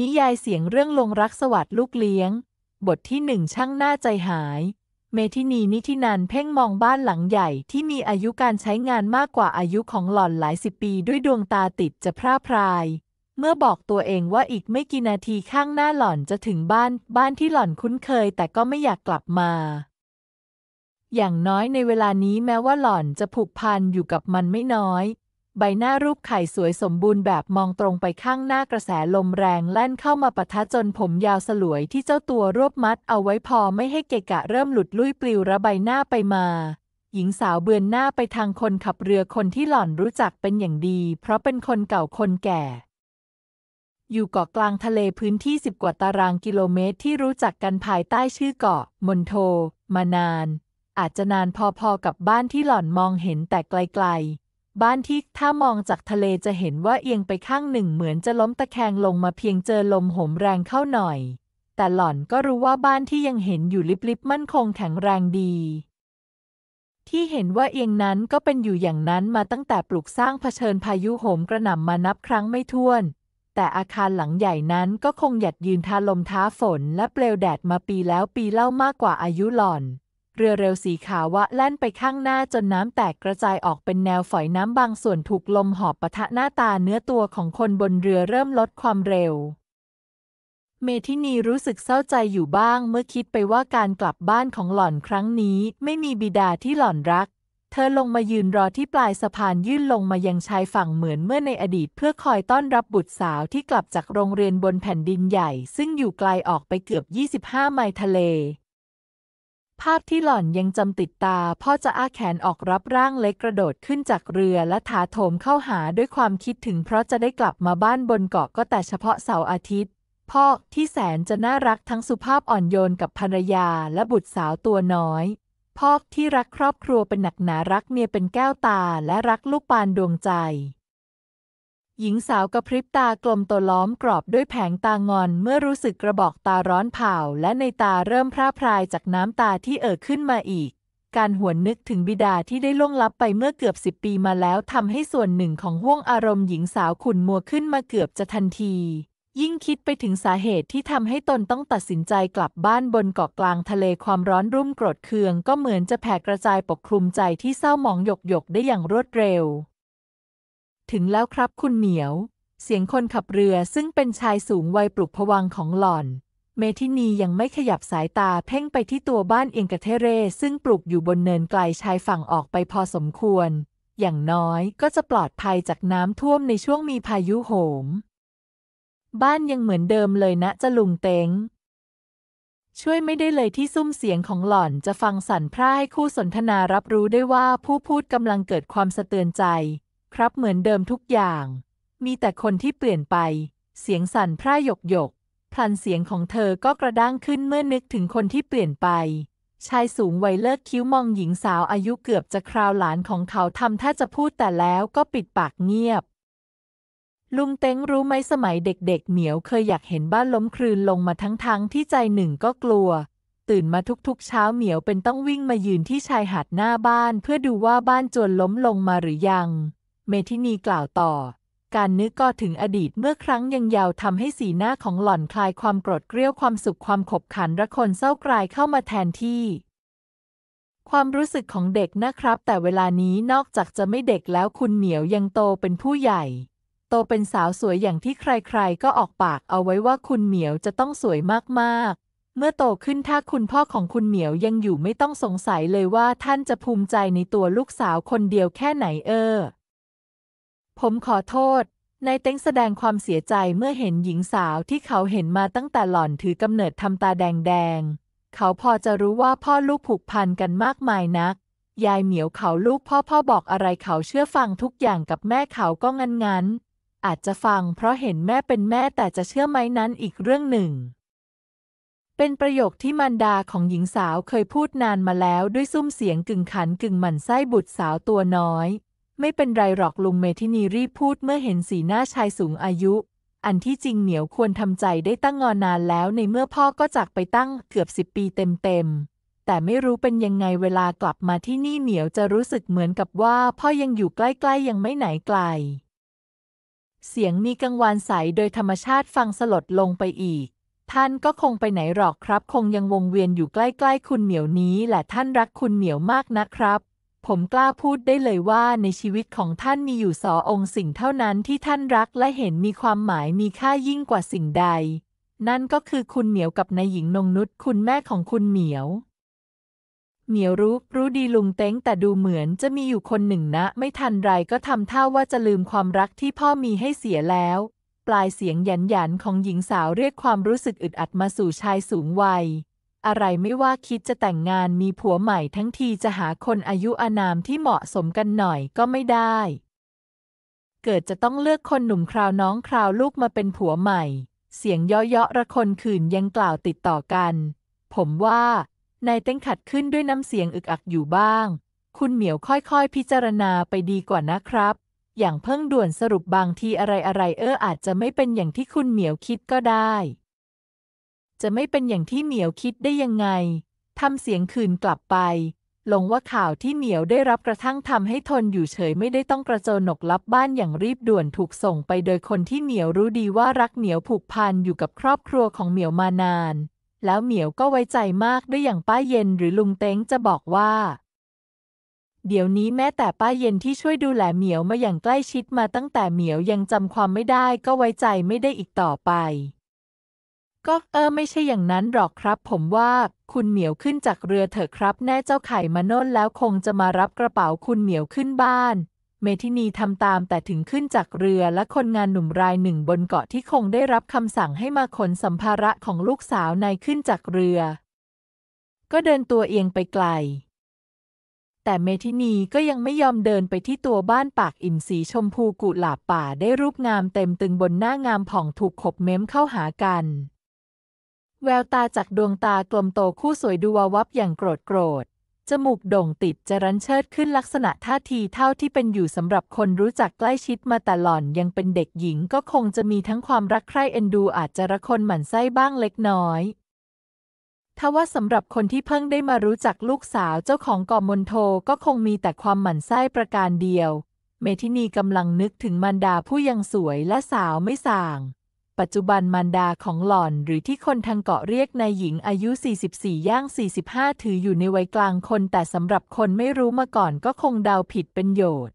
นิยายเสียงเรื่องลงรักสวัสดิ์ลูกเลี้ยง บทที่หนึ่งช่างหน้าใจหาย เมทินีนิธินันเพ่งมองบ้านหลังใหญ่ที่มีอายุการใช้งานมากกว่าอายุของหล่อนหลายสิบปีด้วยดวงตาติดจะพร่าพราย เมื่อบอกตัวเองว่าอีกไม่กี่นาทีข้างหน้าหล่อนจะถึงบ้าน บ้านที่หล่อนคุ้นเคยแต่ก็ไม่อยากกลับมา อย่างน้อยในเวลานี้แม้ว่าหล่อนจะผูกพันอยู่กับมันไม่น้อยใบหน้ารูปไข่สวยสมบูรณ์แบบมองตรงไปข้างหน้ากระแสลมแรงแล่นเข้ามาปะทะจนผมยาวสลวยที่เจ้าตัวรวบมัดเอาไว้พอไม่ให้เกะกะเริ่มหลุดลุ่ยปลิวระใบหน้าไปมา หญิงสาวเบือนหน้าไปทางคนขับเรือคนที่หล่อนรู้จักเป็นอย่างดีเพราะเป็นคนเก่าคนแก่ อยู่เกาะกลางทะเลพื้นที่สิบกว่าตารางกิโลเมตรที่รู้จักกันภายใต้ชื่อเกาะมนโท มานาน อาจจะนานพอๆกับบ้านที่หล่อนมองเห็นแต่ไกลบ้านที่ถ้ามองจากทะเลจะเห็นว่าเอียงไปข้างหนึ่งเหมือนจะล้มตะแคงลงมาเพียงเจอลมโหมแรงเข้าหน่อย แต่หล่อนก็รู้ว่าบ้านที่ยังเห็นอยู่ลิบๆมั่นคงแข็งแรงดี ที่เห็นว่าเอียงนั้นก็เป็นอยู่อย่างนั้นมาตั้งแต่ปลูกสร้างเผชิญพายุโหมกระหน่ำมานับครั้งไม่ถ้วน แต่อาคารหลังใหญ่นั้นก็คงหยัดยืนทาลมท้าฝน และเปลวแดดมาปีแล้วปีเล่ามากกว่าอายุหล่อนเรือเร็วสีขาวะแล่นไปข้างหน้าจนน้ำแตกกระจายออกเป็นแนวฝอยน้ำบางส่วนถูกลมหอบปะทะหน้าตาเนื้อตัวของคนบนเรือเริ่มลดความเร็ว เมทินีรู้สึกเศร้าใจอยู่บ้างเมื่อคิดไปว่าการกลับบ้านของหล่อนครั้งนี้ไม่มีบิดาที่หล่อนรัก เธอลงมายืนรอที่ปลายสะพานยื่นลงมายังชายฝั่งเหมือนเมื่อในอดีตเพื่อคอยต้อนรับบุตรสาวที่กลับจากโรงเรียนบนแผ่นดินใหญ่ซึ่งอยู่ไกลออกไปเกือบ25ไมล์ทะเลภาพที่หล่อนยังจำติดตา พ่อจะอ้าแขนออกรับร่างเล็กกระโดดขึ้นจากเรือและถาโถมเข้าหาด้วยความคิดถึงเพราะจะได้กลับมาบ้านบนเกาะก็แต่เฉพาะเสาร์อาทิตย์ พ่อที่แสนจะน่ารักทั้งสุภาพอ่อนโยนกับภรรยาและบุตรสาวตัวน้อย พ่อที่รักครอบครัวเป็นหนักหนารักเมียเป็นแก้วตาและรักลูกปานดวงใจหญิงสาวกระพริบตากลมตัวล้อมกรอบด้วยแผงตางอนเมื่อรู้สึกกระบอกตาร้อนเผาและในตาเริ่มพร่าพรายจากน้ำตาที่เอ่อขึ้นมาอีก การหวนนึกถึงบิดาที่ได้ล่วงลับไปเมื่อเกือบสิบปีมาแล้วทำให้ส่วนหนึ่งของห้วงอารมณ์หญิงสาวขุ่นมัวขึ้นมาเกือบจะทันที ยิ่งคิดไปถึงสาเหตุที่ทำให้ตนต้องตัดสินใจกลับบ้านบนเกาะกลางทะเลความร้อนรุ่มโกรธเคืองก็เหมือนจะแผ่กระจายปกคลุมใจที่เศร้าหมองหยกหยกได้อย่างรวดเร็วถึงแล้วครับคุณเหนียว เสียงคนขับเรือซึ่งเป็นชายสูงวัยปลุกผวังของหล่อนเมทินียังไม่ขยับสายตาเพ่งไปที่ตัวบ้านเอียงกะเทเร ซึ่งปลูกอยู่บนเนินไกลชายฝั่งออกไปพอสมควร อย่างน้อยก็จะปลอดภัยจากน้ำท่วมในช่วงมีพายุโหม บ้านยังเหมือนเดิมเลยนะ จะลุงเต็งช่วยไม่ได้เลยที่ซุ้มเสียงของหล่อนจะฟังสั่นพร่ายคู่สนทนารับรู้ได้ว่าผู้พูดกำลังเกิดความสะเตือนใจครับเหมือนเดิมทุกอย่าง มีแต่คนที่เปลี่ยนไป เสียงสั่นพร่ายกหยก พลันเสียงของเธอก็กระด้างขึ้นเมื่อนึกถึงคนที่เปลี่ยนไป ชายสูงวัยเลิกคิ้วมองหญิงสาวอายุเกือบจะคราวหลานของเขาทำท่าจะพูดแต่แล้วก็ปิดปากเงียบ ลุงเต้งรู้ไหมสมัยเด็กๆ เหมียวเคยอยากเห็นบ้านล้มคลืนลงมาทั้งๆทที่ใจหนึ่งก็กลัว ตื่นมาทุก ๆ เช้าเหมียวเป็นต้องวิ่งมายืนที่ชายหาดหน้าบ้านเพื่อดูว่าบ้านจวนล้มลงมาหรือยังเมทินีกล่าวต่อ การนึกก็ถึงอดีตเมื่อครั้งยังยาวทำให้สีหน้าของหล่อนคลายความโกรธเกรี้ยวความสุขความขบขันระคนเศร้ากลายเข้ามาแทนที่ ความรู้สึกของเด็กนะครับ แต่เวลานี้นอกจากจะไม่เด็กแล้วคุณเหนียวยังโตเป็นผู้ใหญ่ โตเป็นสาวสวยอย่างที่ใครๆ ก็ออกปากเอาไว้ว่าคุณเหนียวจะต้องสวยมากๆ เมื่อโตขึ้นถ้าคุณพ่อของคุณเหนียวยังอยู่ไม่ต้องสงสัยเลยว่าท่านจะภูมิใจในตัวลูกสาวคนเดียวแค่ไหนเออผมขอโทษนายเต้งแสดงความเสียใจเมื่อเห็นหญิงสาวที่เขาเห็นมาตั้งแต่หล่อนถือกำเนิดทำตาแดงๆ เขาพอจะรู้ว่าพ่อลูกผูกพันกันมากมายนัก ยายเหมียวเขาลูกพ่อพ่อบอกอะไรเขาเชื่อฟังทุกอย่างกับแม่เขาก็งั้นๆ อาจจะฟังเพราะเห็นแม่เป็นแม่แต่จะเชื่อไหมนั้นอีกเรื่องหนึ่ง เป็นประโยคที่มันดาของหญิงสาวเคยพูดนานมาแล้วด้วยซุ้มเสียงกึ่งขันกึ่งหมั่นไส้บุตรสาวตัวน้อยไม่เป็นไรหรอกลุงเมทินีรีบพูดเมื่อเห็นสีหน้าชายสูงอายุ อันที่จริงเหนียวควรทำใจได้ตั้งงอนนานแล้วในเมื่อพ่อก็จากไปตั้งเกือบสิบปีเต็มๆ แต่ไม่รู้เป็นยังไงเวลากลับมาที่นี่เหนียวจะรู้สึกเหมือนกับว่าพ่อยังอยู่ใกล้ ๆ ยังไม่ไหนไกล เสียงมีกังวานใสโดยธรรมชาติฟังสลดลงไปอีก ท่านก็คงไปไหนหรอกครับ คงยังวงเวียนอยู่ใกล้ๆคุณเหนียวนี้แหละท่านรักคุณเหนียวมากนะครับผมกล้าพูดได้เลยว่าในชีวิตของท่านมีอยู่สอองค์สิ่งเท่านั้นที่ท่านรักและเห็นมีความหมายมีค่ายิ่งกว่าสิ่งใด นั่นก็คือคุณเหมียวกับนายหญิงนงนุชคุณแม่ของคุณเหมียว เหมียวรู้รู้ดีลุงเต้งแต่ดูเหมือนจะมีอยู่คนหนึ่งนะ ไม่ทันไรก็ทำท่าว่าจะลืมความรักที่พ่อมีให้เสียแล้ว ปลายเสียงหยันหยันของหญิงสาวเรียกความรู้สึกอึดอัดมาสู่ชายสูงวัยอะไรไม่ว่าคิดจะแต่งงานมีผัวใหม่ทั้งทีจะหาคนอายุอานามที่เหมาะสมกันหน่อยก็ไม่ได้ เกิดจะต้องเลือกคนหนุ่มคราวน้องคราวลูกมาเป็นผัวใหม่ เสียงเยาะๆระคนคืนยังกล่าวติดต่อกัน ผมว่านายเต้งขัดขึ้นด้วยน้ำเสียงอึกอักอยู่บ้าง คุณเหมียวค่อยๆ พิจารณาไปดีกว่านะครับ อย่างเพิ่งด่วนสรุปบางทีอะไรๆเอออาจจะไม่เป็นอย่างที่คุณเหมียวคิดก็ได้จะไม่เป็นอย่างที่เหนียวคิดได้ยังไง ทำเสียงคืนกลับไป ลงว่าข่าวที่เหนียวได้รับกระทั่งทำให้ทนอยู่เฉย ไม่ได้ต้องกระโจนหนกลับบ้านอย่างรีบด่วนถูกส่งไปโดยคนที่เหนียวรู้ดีว่ารักเหนียวผูกพันอยู่กับครอบครัวของเหนียวมานาน แล้วเหมียวก็ไว้ใจมากด้วยอย่างป้าเย็นหรือลุงเต้งจะบอกว่า เดี๋ยวนี้แม้แต่ป้าเย็นที่ช่วยดูแลเหมียวมาอย่างใกล้ชิดมาตั้งแต่เหมียวยังจำความไม่ได้ก็ไว้ใจไม่ได้อีกต่อไปก็เออไม่ใช่อย่างนั้นหรอกครับผมว่าคุณเหนียวขึ้นจากเรือเถอะครับแน่เจ้าไข่มาโน่นแล้วคงจะมารับกระเป๋าคุณเหนียวขึ้นบ้าน เมทินีทำตามแต่ถึงขึ้นจากเรือและคนงานหนุ่มรายหนึ่งบนเกาะที่คงได้รับคำสั่งให้มาขนสัมภาระของลูกสาวนายขึ้นจากเรือ ก็เดินตัวเอียงไปไกล แต่เมทินีก็ยังไม่ยอมเดินไปที่ตัวบ้านปากอิ่มสีชมพูกุหลาบป่าได้รูปงามเต็มตึงบนหน้างามผ่องถูกขบเม้มเข้าหากันแววตาจากดวงตากลมโตคู่สวยดูวาวับอย่างโกรธโกรธ จมูกโด่งติดจะรันเชิดขึ้นลักษณะท่าทีเท่าที่เป็นอยู่สำหรับคนรู้จักใกล้ชิดมาแต่หล่อนยังเป็นเด็กหญิงก็คงจะมีทั้งความรักใคร่เอ็นดูอาจจะระคนหมั่นไส้บ้างเล็กน้อยทว่าสำหรับคนที่เพิ่งได้มารู้จักลูกสาวเจ้าของกอมนโทก็คงมีแต่ความหมั่นไส้ประการเดียว เมทินีกำลังนึกถึงมันดาผู้ยังสวยและสาวไม่ส่างปัจจุบันมารดาของหล่อน หรือที่คนทางเกาะเรียกนายหญิงอายุ 44 ย่าง 45 ถืออยู่ในวัยกลางคน แต่สำหรับคนไม่รู้มาก่อนก็คงเดาผิดเป็นโยด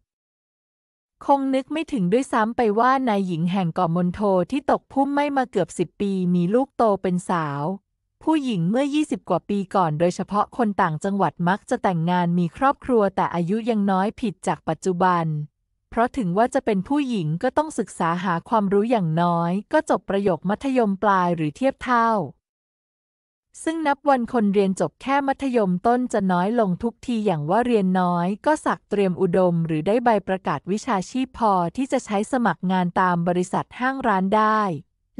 คงนึกไม่ถึงด้วยซ้ำไปว่านายหญิงแห่งเกาะมนโทที่ตกพุ่มไม่มาเกือบสิบปี มีลูกโตเป็นสาว ผู้หญิงเมื่อ 20 กว่าปีก่อนโดยเฉพาะคนต่างจังหวัดมักจะแต่งงานมีครอบครัวแต่อายุยังน้อยผิดจากปัจจุบันเพราะถึงว่าจะเป็นผู้หญิงก็ต้องศึกษาหาความรู้อย่างน้อย ก็จบประโยคมัธยมปลายหรือเทียบเท่า ซึ่งนับวันคนเรียนจบแค่มัธยมต้นจะน้อยลงทุกทีอย่างว่าเรียนน้อย ก็สักเตรียมอุดม หรือได้ใบประกาศวิชาชีพพอที่จะใช้สมัครงานตามบริษัทห้างร้านได้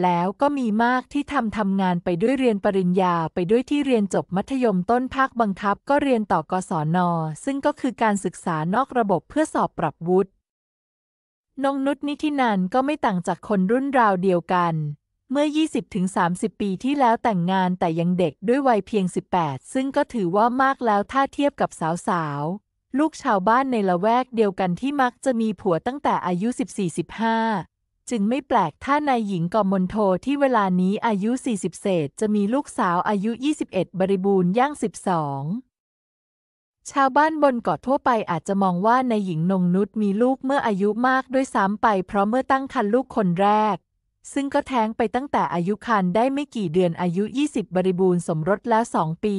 แล้วก็มีมากที่ทำทำงานไปด้วยเรียนปริญญาไปด้วยที่เรียนจบมัธยมต้นภาคบังคับก็เรียนต่อกศน ซึ่งก็คือการศึกษานอกระบบเพื่อสอบปรับวุฒิน้องนุชนิธินันก็ไม่ต่างจากคนรุ่นราวเดียวกัน เมื่อ 20-30 ปีที่แล้วแต่งงานแต่ยังเด็กด้วยวัยเพียง 18 ซึ่งก็ถือว่ามากแล้วถ้าเทียบกับสาวสาวลูกชาวบ้านในละแวกเดียวกันที่มักจะมีผัวตั้งแต่อายุ 14-15จึงไม่แปลกถ้านายหญิงกอมนโทที่เวลานี้อายุ40เศษจะมีลูกสาวอายุ 21 บริบูรณ์ย่าง 12ชาวบ้านบนเกาะทั่วไปอาจจะมองว่าในหญิงนงนุ์มีลูกเมื่ออายุมากด้วยซ้ำไปเพราะเมื่อตั้งครรภ์ลูกคนแรก ซึ่งก็แท้งไปตั้งแต่อายุครรภ์ได้ไม่กี่เดือนอายุ 20 บริบูรณ์สมรสแล้วสองปี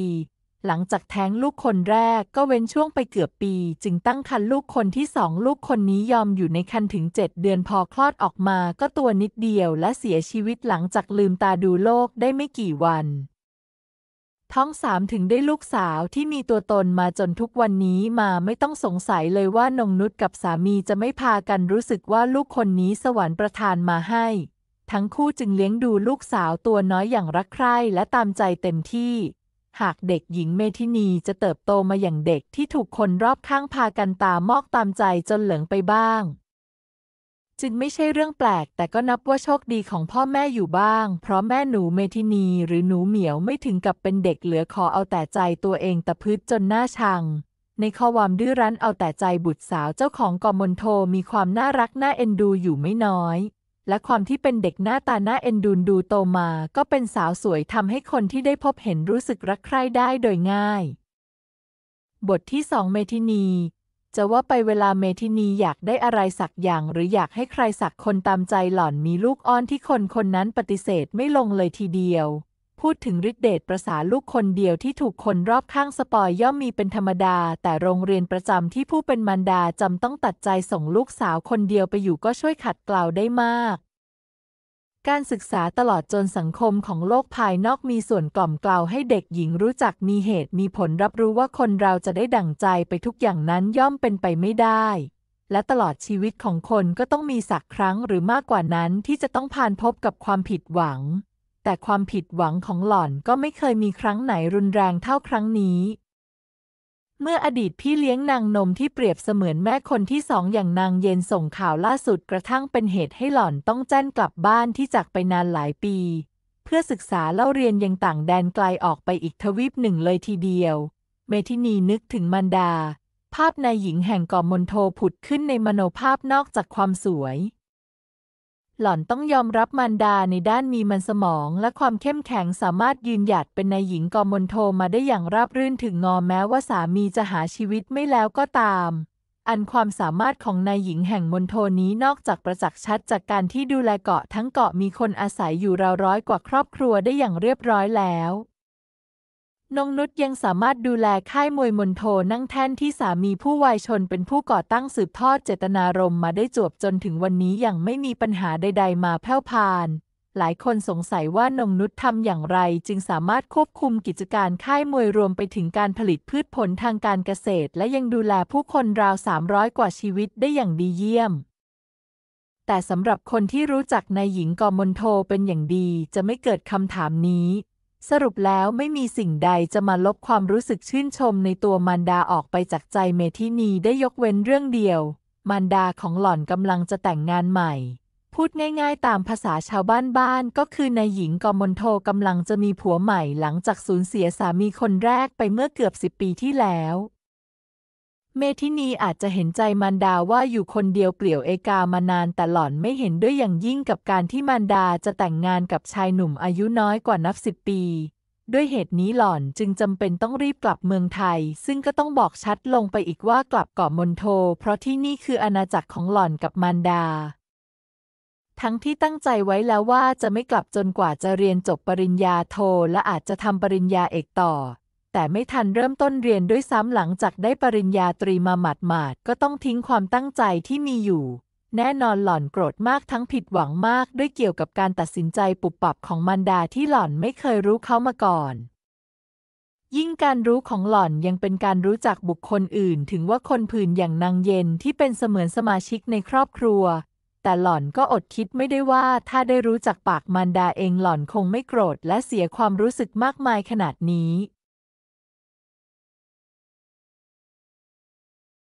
หลังจากแท้งลูกคนแรกก็เว้นช่วงไปเกือบปี จึงตั้งครรภ์ลูกคนที่สองลูกคนนี้ยอมอยู่ในครรภ์ถึง 7 เดือนพอคลอดออกมา ก็ตัวนิดเดียวและเสียชีวิตหลังจากลืมตาดูโลกได้ไม่กี่วันท้องสามถึงได้ลูกสาวที่มีตัวตนมาจนทุกวันนี้มาไม่ต้องสงสัยเลยว่านงนุชกับสามีจะไม่พากันรู้สึกว่าลูกคนนี้สวรรค์ประทานมาให้ ทั้งคู่จึงเลี้ยงดูลูกสาวตัวน้อยอย่างรักใคร่และตามใจเต็มที่ หากเด็กหญิงเมทินีจะเติบโตมาอย่างเด็กที่ถูกคนรอบข้างพากันตามอกตามใจจนเหลืองไปบ้างจึงไม่ใช่เรื่องแปลกแต่ก็นับว่าโชคดีของพ่อแม่อยู่บ้าง เพราะแม่หนูเมทินีหรือหนูเหมียวไม่ถึงกับเป็นเด็กเหลือคอเอาแต่ใจตัวเองตะพืชจนหน้าชัง ในข้อความดื้อรั้นเอาแต่ใจบุตรสาวเจ้าของกอมนโทมีความน่ารักน่าเอ็นดูอยู่ไม่น้อย และความที่เป็นเด็กหน้าตาหน้าเอ็นดูดูโตมา ก็เป็นสาวสวยทำให้คนที่ได้พบเห็นรู้สึกรักใคร่ได้โดยง่าย บทที่สองเมทินีจะว่าไปเวลาเมทินีอยากได้อะไรสักอย่าง หรืออยากให้ใครสักคนตามใจหล่อนมีลูกอ้อนที่คนคนนั้นปฏิเสธไม่ลงเลยทีเดียว พูดถึงฤทธิเดชประสาลูกคนเดียวที่ถูกคนรอบข้างสปอยย่อมมีเป็นธรรมดา แต่โรงเรียนประจำที่ผู้เป็นมารดาจำต้องตัดใจส่งลูกสาวคนเดียวไปอยู่ก็ช่วยขัดเกลาได้มากการศึกษาตลอดจนสังคมของโลกภายนอกมีส่วนกล่อมกล่าวให้เด็กหญิงรู้จักมีเหตุมีผลรับรู้ว่าคนเราจะได้ดั่งใจไปทุกอย่างนั้นย่อมเป็นไปไม่ได้ และตลอดชีวิตของคนก็ต้องมีสักครั้งหรือมากกว่านั้นที่จะต้องผ่านพบกับความผิดหวัง แต่ความผิดหวังของหล่อนก็ไม่เคยมีครั้งไหนรุนแรงเท่าครั้งนี้เมื่ออดีตพี่เลี้ยงนางนมที่เปรียบเสมือนแม่คนที่สองอย่างนางเย็นส่งข่าวล่าสุดกระทั่งเป็นเหตุให้หล่อนต้องแจ้นกลับบ้านที่จากไปนานหลายปี เพื่อศึกษาเล่าเรียนยังต่างแดนไกลออกไปอีกทวีปหนึ่งเลยทีเดียว เมทินีนึกถึงมันดา ภาพนายหญิงแห่งกอมนโทผุดขึ้นในมโนภาพนอกจากความสวยหล่อนต้องยอมรับมันดาในด้านมีมันสมองและความเข้มแข็งสามารถยืนหยัดเป็นนายหญิงกอมนโทมาได้อย่างราบรื่นถึงงอแม้ว่าสามีจะหาชีวิตไม่แล้วก็ตาม อันความสามารถของนายหญิงแห่งมนโทนี้นอกจากประจักษ์ชัดจากการที่ดูแลเกาะทั้งเกาะมีคนอาศัยอยู่ราวร้อยกว่าครอบครัวได้อย่างเรียบร้อยแล้วน้องนุชยังสามารถดูแลค่ายมวยมนโทนั่งแท่นที่สามีผู้วายชนเป็นผู้ก่อตั้งสืบทอดเจตนารมณ์มาได้จวบจนถึงวันนี้อย่างไม่มีปัญหาใดๆมาแพร่พาน หลายคนสงสัยว่านงนุชทำอย่างไรจึงสามารถควบคุมกิจการค่ายมวยรวมไปถึงการผลิตพืชผลทางการเกษตรและยังดูแลผู้คนราว300กว่าชีวิตได้อย่างดีเยี่ยมแต่สำหรับคนที่รู้จักนายหญิงกอมนโทเป็นอย่างดีจะไม่เกิดคำถามนี้สรุปแล้วไม่มีสิ่งใดจะมาลบความรู้สึกชื่นชมในตัวมันดาออกไปจากใจเมทินีได้ยกเว้นเรื่องเดียว มันดาของหล่อนกำลังจะแต่งงานใหม่ พูดง่ายๆตามภาษาชาวบ้านๆก็คือนายหญิงกอมนโทกำลังจะมีผัวใหม่หลังจากสูญเสียสามีคนแรกไปเมื่อเกือบสิบปีที่แล้วเมทินีอาจจะเห็นใจมันดาว่าอยู่คนเดียวเปลี่ยวเอกามานานแต่หล่อนไม่เห็นด้วยอย่างยิ่งกับการที่มันดาจะแต่งงานกับชายหนุ่มอายุน้อยกว่านับสิบปี ด้วยเหตุนี้หล่อนจึงจำเป็นต้องรีบกลับเมืองไทย ซึ่งก็ต้องบอกชัดลงไปอีกว่ากลับเกาะมนโท เพราะที่นี่คืออาณาจักรของหล่อนกับมันดา ทั้งที่ตั้งใจไว้แล้วว่าจะไม่กลับจนกว่าจะเรียนจบปริญญาโทและอาจจะทำปริญญาเอกต่อแต่ไม่ทันเริ่มต้นเรียนด้วยซ้ำหลังจากได้ปริญญาตรีมาหมาดหมาดก็ต้องทิ้งความตั้งใจที่มีอยู่ แน่นอนหล่อนโกรธมากทั้งผิดหวังมากด้วยเกี่ยวกับการตัดสินใจปุบปับของมันดาที่หล่อนไม่เคยรู้เขามาก่อน ยิ่งการรู้ของหล่อนยังเป็นการรู้จักบุคคลอื่น ถึงว่าคนผื่นอย่างนางเย็นที่เป็นเสมือนสมาชิกในครอบครัว แต่หล่อนก็อดคิดไม่ได้ว่าถ้าได้รู้จักปากมันดาเองหล่อนคงไม่โกรธและเสียความรู้สึกมากมายขนาดนี้